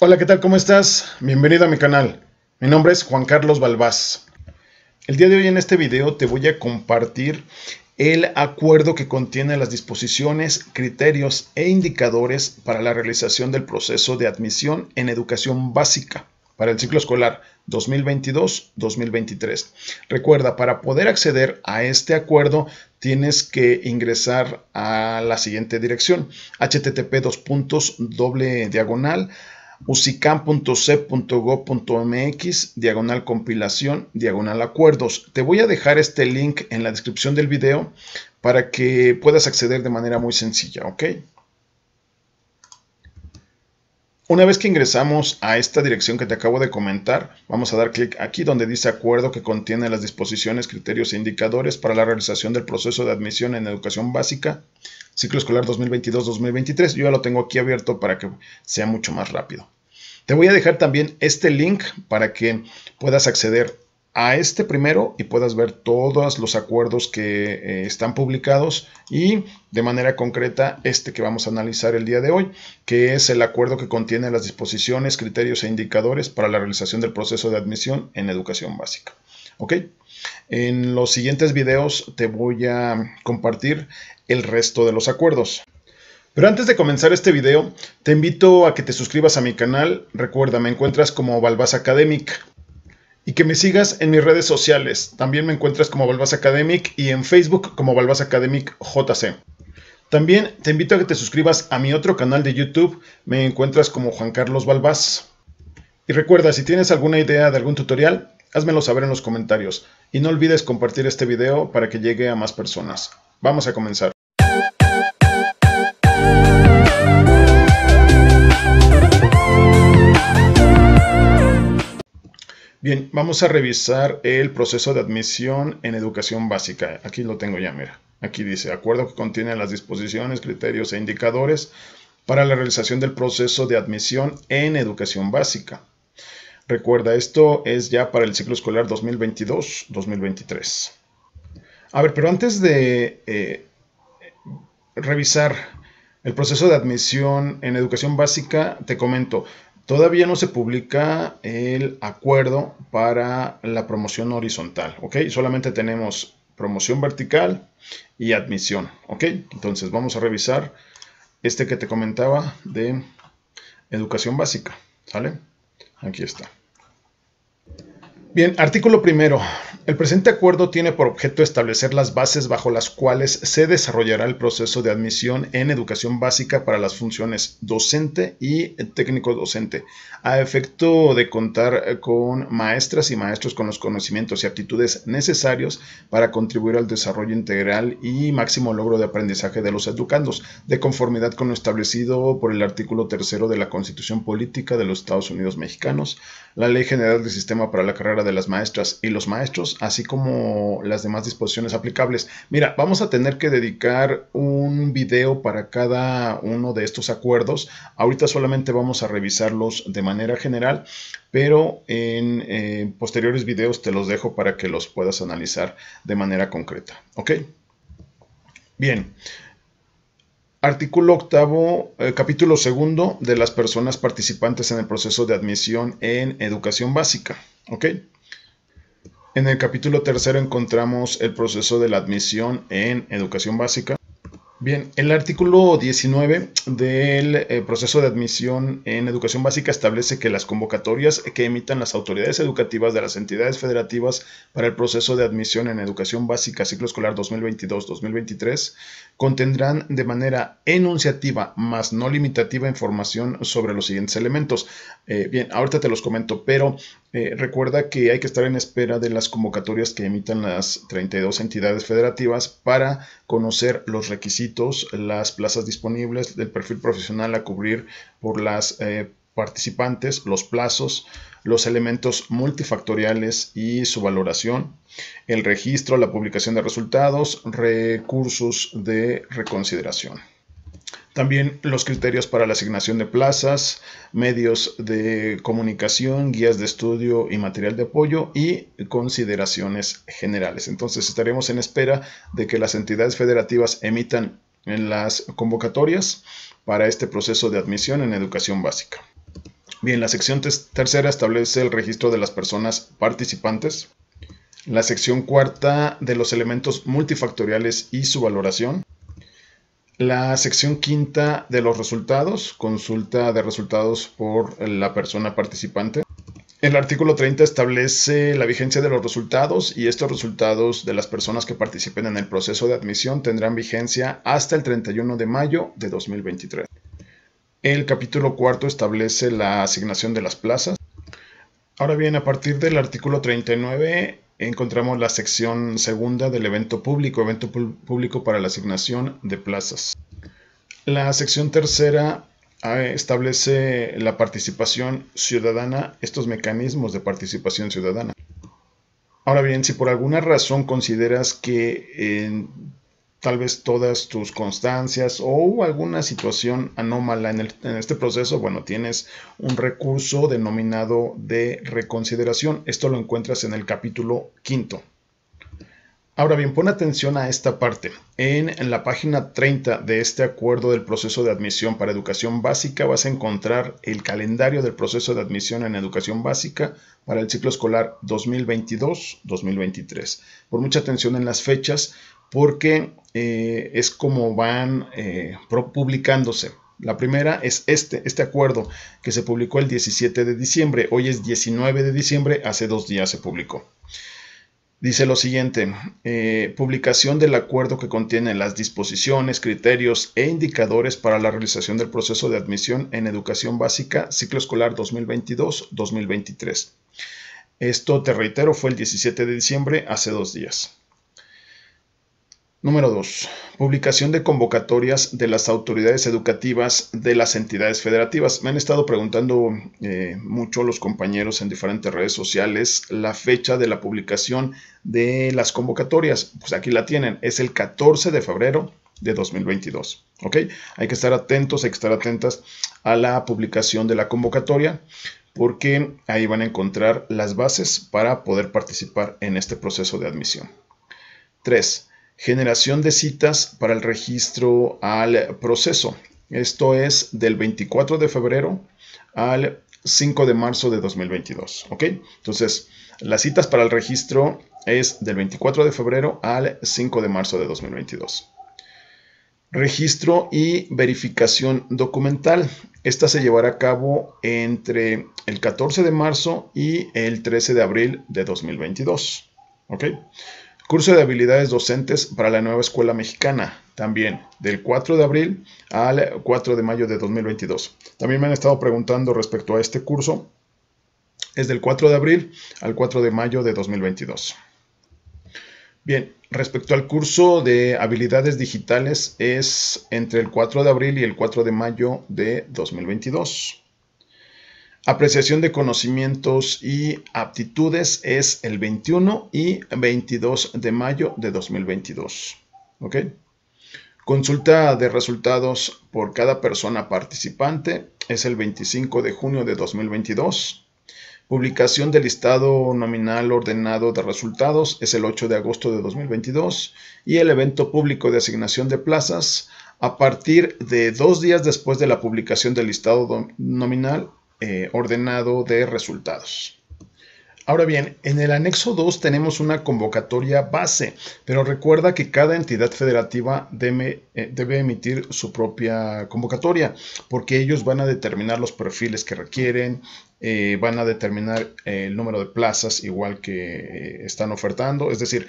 Hola, ¿qué tal? ¿Cómo estás? Bienvenido a mi canal. Mi nombre es Juan Carlos Balbás. El día de hoy en este video te voy a compartir el acuerdo que contiene las disposiciones, criterios e indicadores para la realización del proceso de admisión en educación básica para el ciclo escolar 2022-2023. Recuerda, para poder acceder a este acuerdo tienes que ingresar a la siguiente dirección http diagonal Usicam.c.go.mx, diagonal compilación, diagonal acuerdos. Te voy a dejar este link en la descripción del video para que puedas acceder de manera muy sencilla, ¿ok? Una vez que ingresamos a esta dirección que te acabo de comentar, vamos a dar clic aquí donde dice acuerdo que contiene las disposiciones, criterios e indicadores para la realización del proceso de admisión en educación básica, ciclo escolar 2022-2023. Yo ya lo tengo aquí abierto para que sea mucho más rápido. Te voy a dejar también este link para que puedas acceder a este primero y puedas ver todos los acuerdos que eh, están publicados y de manera concreta este que vamos a analizar el día de hoy, que es el acuerdo que contiene las disposiciones, criterios e indicadores para la realización del proceso de admisión en educación básica. ¿Ok? En los siguientes videos te voy a compartir el resto de los acuerdos. Pero antes de comenzar este video, te invito a que te suscribas a mi canal. Recuerda, me encuentras como Balbás Academic y que me sigas en mis redes sociales. También me encuentras como Balbas Academic y en Facebook como Balbas Academic JC. También te invito a que te suscribas a mi otro canal de YouTube. Me encuentras como Juan Carlos Balbás. Y recuerda, si tienes alguna idea de algún tutorial, házmelo saber en los comentarios. Y no olvides compartir este video para que llegue a más personas. Vamos a comenzar. Bien, vamos a revisar el proceso de admisión en educación básica. Aquí lo tengo ya, mira. Aquí dice, acuerdo que contiene las disposiciones, criterios e indicadores para la realización del proceso de admisión en educación básica. Recuerda, esto es ya para el ciclo escolar 2022-2023. A ver, pero antes de eh, revisar el proceso de admisión en educación básica, te comento, Todavía no se publica el acuerdo para la promoción horizontal, ¿ok? Solamente tenemos promoción vertical y admisión, ¿ok? Entonces vamos a revisar este que te comentaba de educación básica, ¿sale? Aquí está. Bien, artículo primero. El presente acuerdo tiene por objeto establecer las bases bajo las cuales se desarrollará el proceso de admisión en educación básica para las funciones docente y técnico docente, a efecto de contar con maestras y maestros con los conocimientos y aptitudes necesarios para contribuir al desarrollo integral y máximo logro de aprendizaje de los educandos, de conformidad con lo establecido por el artículo tercero de la Constitución Política de los Estados Unidos Mexicanos, la Ley General del Sistema para la Carrera de las Maestras y los Maestros, así como las demás disposiciones aplicables. Mira, vamos a tener que dedicar un video para cada uno de estos acuerdos. Ahorita solamente vamos a revisarlos de manera general, pero en eh, posteriores videos te los dejo para que los puedas analizar de manera concreta. ¿Ok? Bien. Artículo octavo, eh, capítulo segundo de las personas participantes en el proceso de admisión en educación básica. ¿Ok? En el capítulo tercero encontramos el proceso de la admisión en educación básica. Bien, el artículo 19 del eh, proceso de admisión en educación básica establece que las convocatorias que emitan las autoridades educativas de las entidades federativas para el proceso de admisión en educación básica ciclo escolar 2022-2023 contendrán de manera enunciativa, más no limitativa, información sobre los siguientes elementos. Eh, bien, ahorita te los comento, pero eh, recuerda que hay que estar en espera de las convocatorias que emitan las 32 entidades federativas para conocer los requisitos, las plazas disponibles, el perfil profesional a cubrir por las eh, participantes, los plazos, los elementos multifactoriales y su valoración, el registro, la publicación de resultados, recursos de reconsideración. También los criterios para la asignación de plazas, medios de comunicación, guías de estudio y material de apoyo y consideraciones generales. Entonces estaremos en espera de que las entidades federativas emitan en las convocatorias para este proceso de admisión en educación básica. Bien, la sección tercera establece el registro de las personas participantes. La sección cuarta de los elementos multifactoriales y su valoración. La sección quinta de los resultados, consulta de resultados por la persona participante. El artículo 30 establece la vigencia de los resultados y estos resultados de las personas que participen en el proceso de admisión tendrán vigencia hasta el 31 de mayo de 2023. El capítulo cuarto establece la asignación de las plazas. Ahora bien, a partir del artículo 39 encontramos la sección segunda del evento público, evento público para la asignación de plazas. La sección tercera ah, establece la participación ciudadana, estos mecanismos de participación ciudadana. Ahora bien, si por alguna razón consideras que eh, tal vez todas tus constancias o alguna situación anómala en, este proceso, bueno, tienes un recurso denominado de reconsideración. Esto lo encuentras en el capítulo quinto. Ahora bien, pon atención a esta parte. En, en la página 30 de este acuerdo del proceso de admisión para educación básica vas a encontrar el calendario del proceso de admisión en educación básica para el ciclo escolar 2022-2023. Por mucha atención en las fechas, porque eh, es como van eh, publicándose. La primera es este, este acuerdo que se publicó el 17 de diciembre. Hoy es 19 de diciembre, hace dos días se publicó. Dice lo siguiente, eh, publicación del acuerdo que contiene las disposiciones, criterios e indicadores para la realización del proceso de admisión en educación básica ciclo escolar 2022-2023. Esto, te reitero, fue el 17 de diciembre, hace dos días. Número 2. Publicación de convocatorias de las autoridades educativas de las entidades federativas. Me han estado preguntando eh, mucho los compañeros en diferentes redes sociales la fecha de la publicación de las convocatorias. Pues aquí la tienen. Es el 14 de febrero de 2022. ¿Ok? Hay que estar atentos, hay que estar atentas a la publicación de la convocatoria porque ahí van a encontrar las bases para poder participar en este proceso de admisión. 3. Generación de citas para el registro al proceso. Esto es del 24 de febrero al 5 de marzo de 2022. ¿Ok? Entonces, las citas para el registro es del 24 de febrero al 5 de marzo de 2022. Registro y verificación documental. Esta se llevará a cabo entre el 14 de marzo y el 13 de abril de 2022. ¿Ok? Curso de habilidades docentes para la nueva escuela mexicana, también del 4 de abril al 4 de mayo de 2022. También me han estado preguntando respecto a este curso. Es del 4 de abril al 4 de mayo de 2022. Bien, respecto al curso de habilidades digitales, es entre el 4 de abril y el 4 de mayo de 2022. Apreciación de conocimientos y aptitudes es el 21 y 22 de mayo de 2022. ¿Ok? Consulta de resultados por cada persona participante es el 25 de junio de 2022. Publicación del listado nominal ordenado de resultados es el 8 de agosto de 2022 y el evento público de asignación de plazas a partir de dos días después de la publicación del listado nominal eh, ordenado de resultados. Ahora bien, en el anexo 2 tenemos una convocatoria base, pero recuerda que cada entidad federativa debe, eh, debe, emitir su propia convocatoria, porque ellos van a determinar los perfiles que requieren, eh, van a determinar el número de plazas igual que están ofertando, es decir,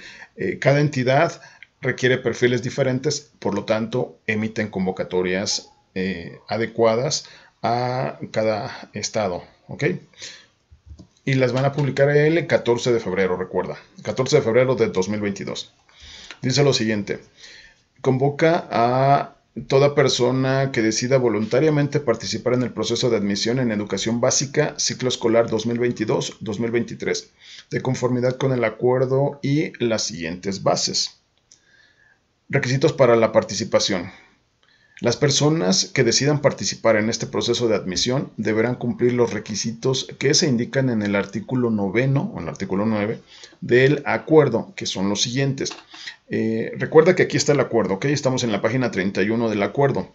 cada entidad requiere perfiles diferentes, por lo tanto, emiten convocatorias adecuadas a cada estado, ¿ok? Y las van a publicar el 14 de febrero, recuerda, 14 de febrero de 2022. Dice lo siguiente, convoca a toda persona que decida voluntariamente participar en el proceso de admisión en educación básica ciclo escolar 2022-2023, de conformidad con el acuerdo y las siguientes bases. Requisitos para la participación. Las personas que decidan participar en este proceso de admisión deberán cumplir los requisitos que se indican en el artículo noveno o el artículo 9 del acuerdo, que son los siguientes. Eh, recuerda que aquí está el acuerdo, Estamos en la página 31 del acuerdo.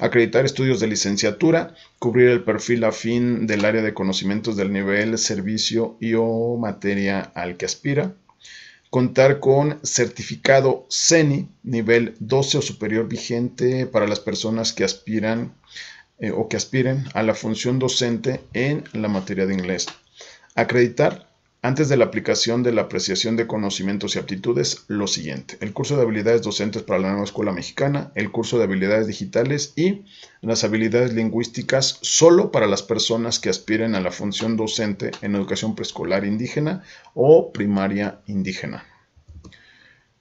Acreditar estudios de licenciatura, cubrir el perfil afín del área de conocimientos del nivel, servicio y o materia al que aspira, contar con certificado CENI nivel 12 o superior vigente para las personas que aspiran eh, o que aspiren a la función docente en la materia de inglés. Acreditar antes de la aplicación de la apreciación de conocimientos y aptitudes, lo siguiente. El curso de habilidades docentes para la nueva escuela mexicana, el curso de habilidades digitales y las habilidades lingüísticas solo para las personas que aspiren a la función docente en educación preescolar indígena o primaria indígena.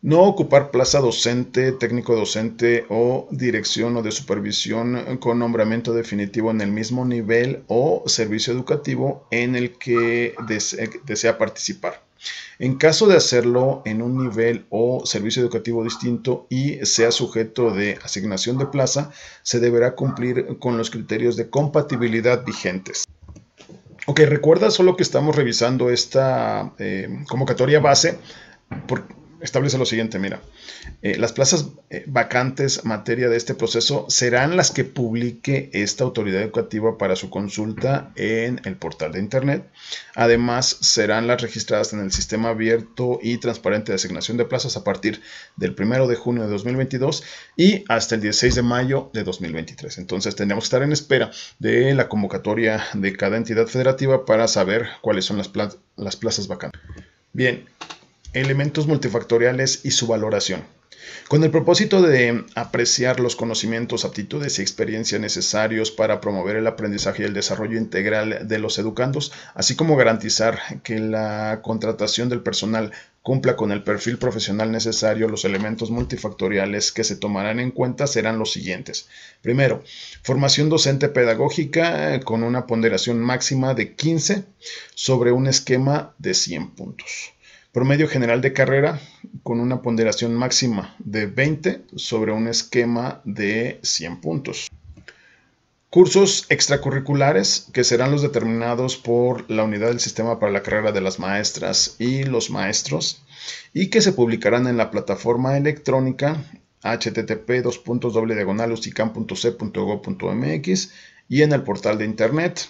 No ocupar plaza docente, técnico docente o dirección o de supervisión con nombramiento definitivo en el mismo nivel o servicio educativo en el que desea, participar. En caso de hacerlo en un nivel o servicio educativo distinto y sea sujeto de asignación de plaza, se deberá cumplir con los criterios de compatibilidad vigentes. Ok, recuerda solo que estamos revisando esta eh, convocatoria base. por establece lo siguiente, mira, eh, las plazas eh, vacantes materia de este proceso serán las que publique esta autoridad educativa para su consulta en el portal de Internet. Además, serán las registradas en el sistema abierto y transparente de asignación de plazas a partir del 1 de junio de 2022 y hasta el 16 de mayo de 2023. Entonces, tendremos que estar en espera de la convocatoria de cada entidad federativa para saber cuáles son las, las plazas vacantes. Bien, elementos multifactoriales y su valoración, con el propósito de apreciar los conocimientos, aptitudes y experiencias necesarios para promover el aprendizaje y el desarrollo integral de los educandos, así como garantizar que la contratación del personal cumpla con el perfil profesional necesario, los elementos multifactoriales que se tomarán en cuenta serán los siguientes. Primero, formación docente pedagógica eh, con una ponderación máxima de 15 sobre un esquema de 100 puntos. Promedio general de carrera con una ponderación máxima de 20 sobre un esquema de 100 puntos. Cursos extracurriculares que serán los determinados por la unidad del sistema para la carrera de las maestras y los maestros y que se publicarán en la plataforma electrónica http mx y en el portal de internet,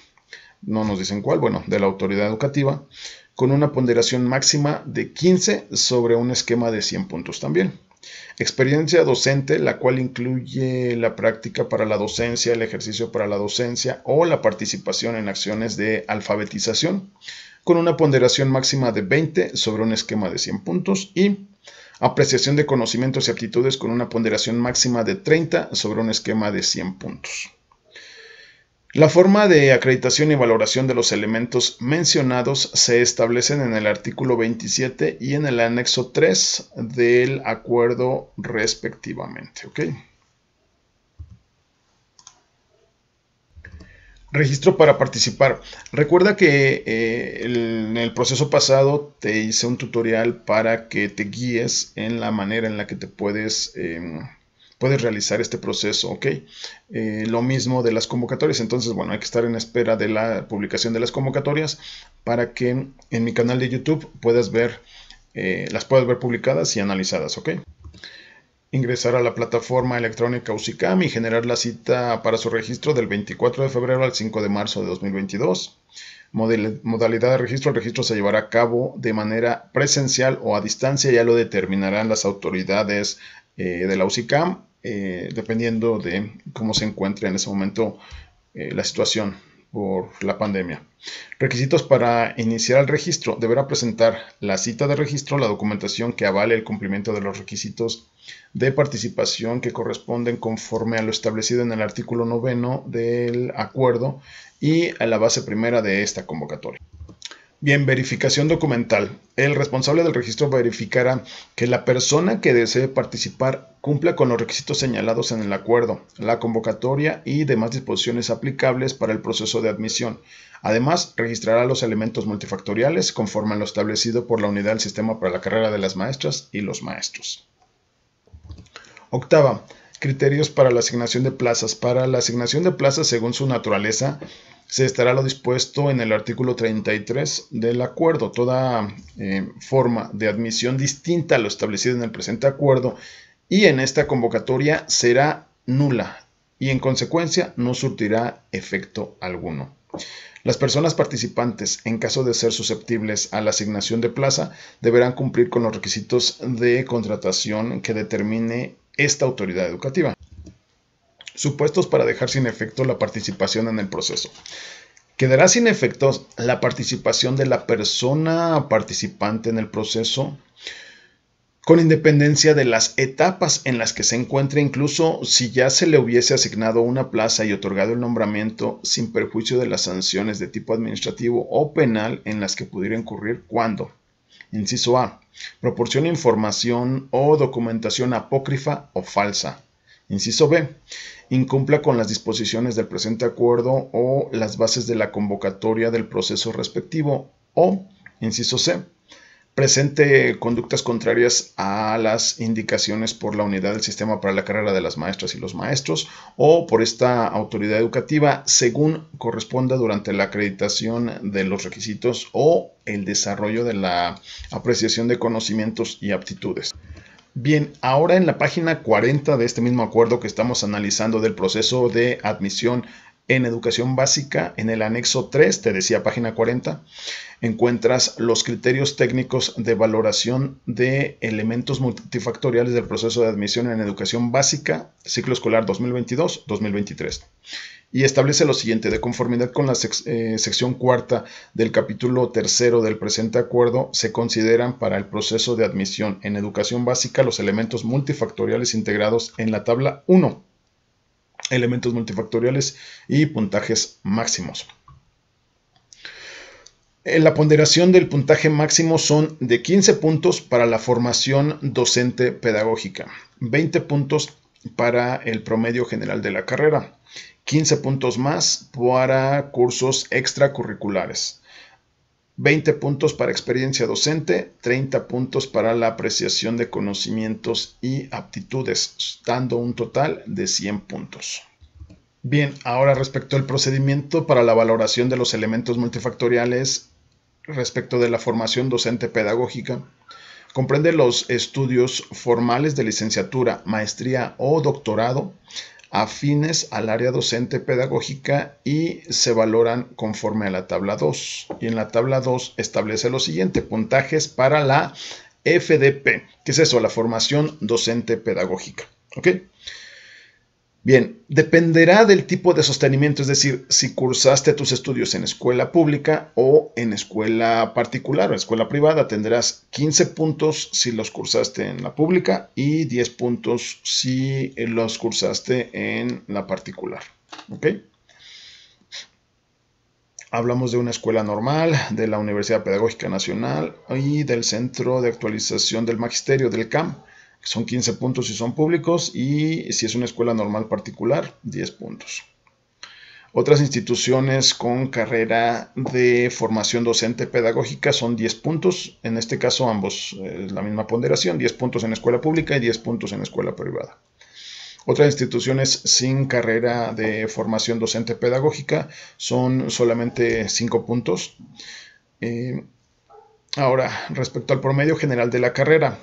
no nos dicen cuál, bueno, de la autoridad educativa con una ponderación máxima de 15 sobre un esquema de 100 puntos también. Experiencia docente, la cual incluye la práctica para la docencia, el ejercicio para la docencia o la participación en acciones de alfabetización, con una ponderación máxima de 20 sobre un esquema de 100 puntos y apreciación de conocimientos y aptitudes con una ponderación máxima de 30 sobre un esquema de 100 puntos. La forma de acreditación y valoración de los elementos mencionados se establecen en el artículo 27 y en el anexo 3 del acuerdo respectivamente. ¿okay? Registro para participar. Recuerda que eh, en el proceso pasado te hice un tutorial para que te guíes en la manera en la que te puedes... Em, puedes realizar este proceso, ¿ok? Eh, lo mismo de las convocatorias, entonces, bueno, hay que estar en espera de la publicación de las convocatorias para que en mi canal de YouTube puedas ver, eh, las puedas ver publicadas y analizadas, ¿ok? ingresar a la plataforma electrónica UCICAM y generar la cita para su registro del 24 de febrero al 5 de marzo de 2022. modalidad de registro. El registro se llevará a cabo de manera presencial o a distancia. Ya lo determinarán las autoridades eh, de la UCICAM, eh, dependiendo de cómo se encuentre en ese momento eh, la situación por la pandemia. Requisitos para iniciar el registro. Deberá presentar la cita de registro, la documentación que avale el cumplimiento de los requisitos de participación que corresponden conforme a lo establecido en el artículo noveno del acuerdo y a la base primera de esta convocatoria. Bien, verificación documental. El responsable del registro verificará que la persona que desee participar cumpla con los requisitos señalados en el acuerdo, la convocatoria y demás disposiciones aplicables para el proceso de admisión. Además, registrará los elementos multifactoriales conforme a lo establecido por la unidad del sistema para la carrera de las maestras y los maestros. Octava, criterios para la asignación de plazas. Para la asignación de plazas según su naturaleza, se estará lo dispuesto en el artículo 33 del acuerdo. Toda eh, forma de admisión distinta a lo establecido en el presente acuerdo y en esta convocatoria será nula y en consecuencia no surtirá efecto alguno. Las personas participantes, en caso de ser susceptibles a la asignación de plaza, deberán cumplir con los requisitos de contratación que determine esta autoridad educativa supuestos para dejar sin efecto la participación en el proceso. Quedará sin efecto la participación de la persona participante en el proceso, con independencia de las etapas en las que se encuentre, incluso si ya se le hubiese asignado una plaza y otorgado el nombramiento sin perjuicio de las sanciones de tipo administrativo o penal en las que pudiera incurrir cuando. Inciso A. Proporciona información o documentación apócrifa o falsa. Inciso B. Incumpla con las disposiciones del presente acuerdo o las bases de la convocatoria del proceso respectivo. O, inciso C. Presente conductas contrarias a las indicaciones por la unidad del sistema para la carrera de las maestras y los maestros o por esta autoridad educativa según corresponda durante la acreditación de los requisitos o el desarrollo de la apreciación de conocimientos y aptitudes. Bien, ahora en la página 40 de este mismo acuerdo que estamos analizando del proceso de admisión en educación básica, en el anexo 3, te decía página 40, encuentras los criterios técnicos de valoración de elementos multifactoriales del proceso de admisión en educación básica, ciclo escolar 2022-2023 y establece lo siguiente, de conformidad con la eh, sección cuarta del capítulo tercero del presente acuerdo, se consideran para el proceso de admisión en educación básica los elementos multifactoriales integrados en la tabla 1, elementos multifactoriales y puntajes máximos. Eh, la ponderación del puntaje máximo son de 15 puntos para la formación docente pedagógica, 20 puntos para el promedio general de la carrera, 15 puntos más para cursos extracurriculares, 20 puntos para experiencia docente, 30 puntos para la apreciación de conocimientos y aptitudes, dando un total de 100 puntos. Bien, ahora respecto al procedimiento para la valoración de los elementos multifactoriales respecto de la formación docente pedagógica, comprende los estudios formales de licenciatura, maestría o doctorado afines al área docente pedagógica y se valoran conforme a la tabla 2. Y en la tabla 2 establece lo siguiente, puntajes para la FDP, que es eso, la formación docente pedagógica. ¿Ok? Bien, dependerá del tipo de sostenimiento, es decir, si cursaste tus estudios en escuela pública o en escuela particular o escuela privada, tendrás 15 puntos si los cursaste en la pública y 10 puntos si los cursaste en la particular. Hablamos de una escuela normal, de la Universidad Pedagógica Nacional y del Centro de Actualización del Magisterio, del CAM son 15 puntos si son públicos y si es una escuela normal particular, 10 puntos. Otras instituciones con carrera de formación docente pedagógica son 10 puntos, en este caso ambos, es eh, la misma ponderación, 10 puntos en escuela pública y 10 puntos en escuela privada. Otras instituciones sin carrera de formación docente pedagógica son solamente 5 puntos. Eh, ahora, respecto al promedio general de la carrera,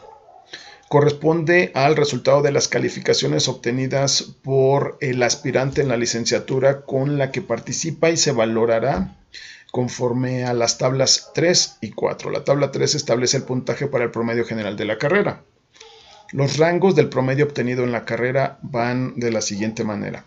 corresponde al resultado de las calificaciones obtenidas por el aspirante en la licenciatura con la que participa y se valorará conforme a las tablas 3 y 4. La tabla 3 establece el puntaje para el promedio general de la carrera. Los rangos del promedio obtenido en la carrera van de la siguiente manera.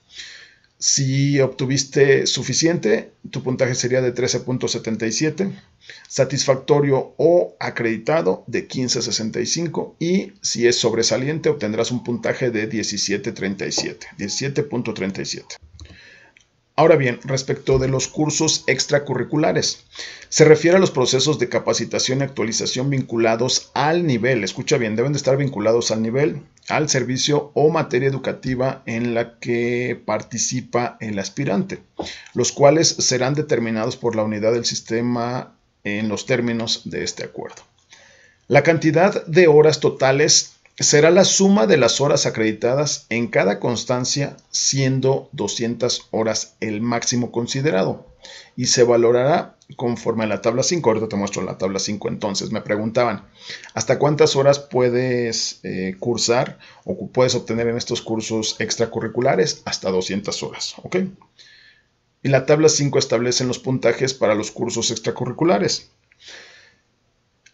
Si obtuviste suficiente, tu puntaje sería de 13.77, satisfactorio o acreditado de 15.65 y si es sobresaliente obtendrás un puntaje de 17.37, 17.37. Ahora bien, respecto de los cursos extracurriculares, se refiere a los procesos de capacitación y actualización vinculados al nivel, escucha bien, deben de estar vinculados al nivel, al servicio o materia educativa en la que participa el aspirante, los cuales serán determinados por la unidad del sistema en los términos de este acuerdo. La cantidad de horas totales será la suma de las horas acreditadas en cada constancia, siendo 200 horas el máximo considerado, y se valorará conforme a la tabla 5. Ahorita te muestro la tabla 5. Entonces, me preguntaban, ¿hasta cuántas horas puedes eh, cursar o puedes obtener en estos cursos extracurriculares? Hasta 200 horas, ¿ok? Y la tabla 5 establece los puntajes para los cursos extracurriculares.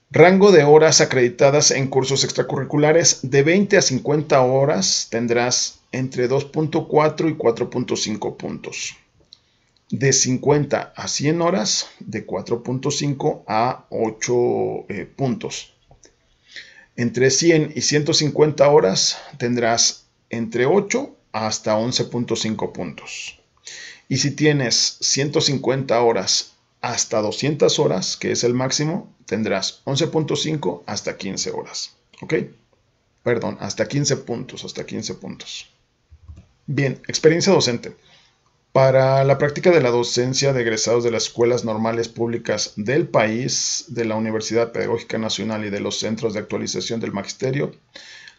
Rango de horas acreditadas en cursos extracurriculares de 20 a 50 horas tendrás entre 2.4 y 4.5 puntos. De 50 a 100 horas, de 4.5 a 8 eh, puntos. Entre 100 y 150 horas tendrás entre 8 hasta 11.5 puntos. Y si tienes 150 horas hasta 200 horas, que es el máximo, tendrás 11.5 hasta 15 horas. ¿Ok? Perdón, hasta 15 puntos, hasta 15 puntos. Bien, experiencia docente. Para la práctica de la docencia de egresados de las escuelas normales públicas del país, de la Universidad Pedagógica Nacional y de los Centros de Actualización del Magisterio,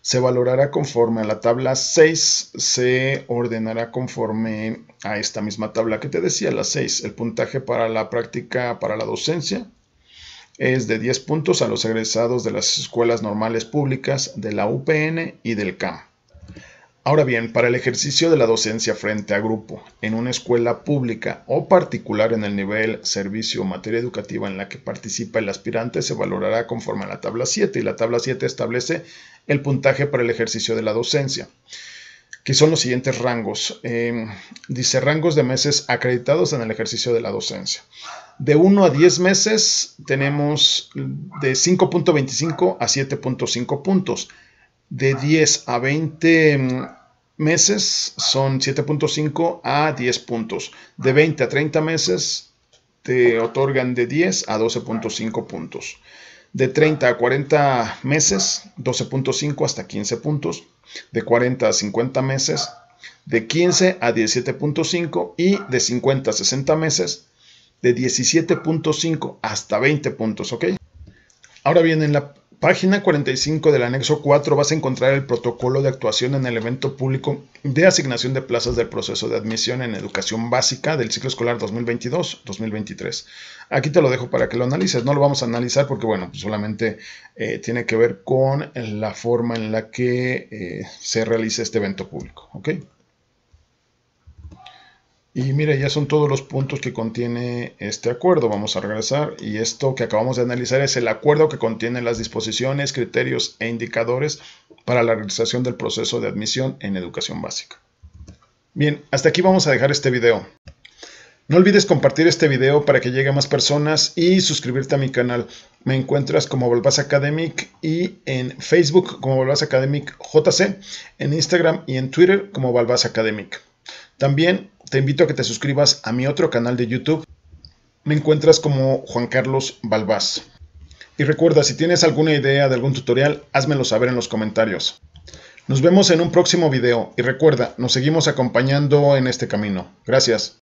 se valorará conforme a la tabla 6, se ordenará conforme a esta misma tabla que te decía, la 6. El puntaje para la práctica para la docencia es de 10 puntos a los egresados de las escuelas normales públicas de la UPN y del CAM. Ahora bien, para el ejercicio de la docencia frente a grupo, en una escuela pública o particular en el nivel, servicio o materia educativa en la que participa el aspirante, se valorará conforme a la tabla 7 y la tabla 7 establece el puntaje para el ejercicio de la docencia, que son los siguientes rangos. Em, dice rangos de meses acreditados en el ejercicio de la docencia. De 1 a 10 meses tenemos de 5.25 a 7.5 puntos de 10 a 20 meses son 7.5 a 10 puntos. De 20 a 30 meses te otorgan de 10 a 12.5 puntos. De 30 a 40 meses, 12.5 hasta 15 puntos. De 40 a 50 meses, de 15 a 17.5 y de 50 a 60 meses, de 17.5 hasta 20 puntos, ¿ok? Ahora bien, en la página 45 del anexo 4 vas a encontrar el protocolo de actuación en el evento público de asignación de plazas del proceso de admisión en educación básica del ciclo escolar 2022-2023. Aquí te lo dejo para que lo analices. No lo vamos a analizar porque, bueno, pues solamente eh, tiene que ver con la forma en la que eh, se realiza este evento público. ¿ok? Y mire, ya son todos los puntos que contiene este acuerdo. Vamos a regresar y esto que acabamos de analizar es el acuerdo que contiene las disposiciones, criterios e indicadores para la realización del proceso de admisión en educación básica. Bien, hasta aquí vamos a dejar este video. No olvides compartir este video para que llegue a más personas y suscribirte a mi canal. Me encuentras como Valvas Academic y en Facebook como Valvas Academic JC, en Instagram y en Twitter como Valvas Academic. También te invito a que te suscribas a mi otro canal de YouTube. Me encuentras como Juan Carlos Balbás. Y recuerda, si tienes alguna idea de algún tutorial, házmelo saber en los comentarios. Nos vemos en un próximo video y recuerda, nos seguimos acompañando en este camino. Gracias.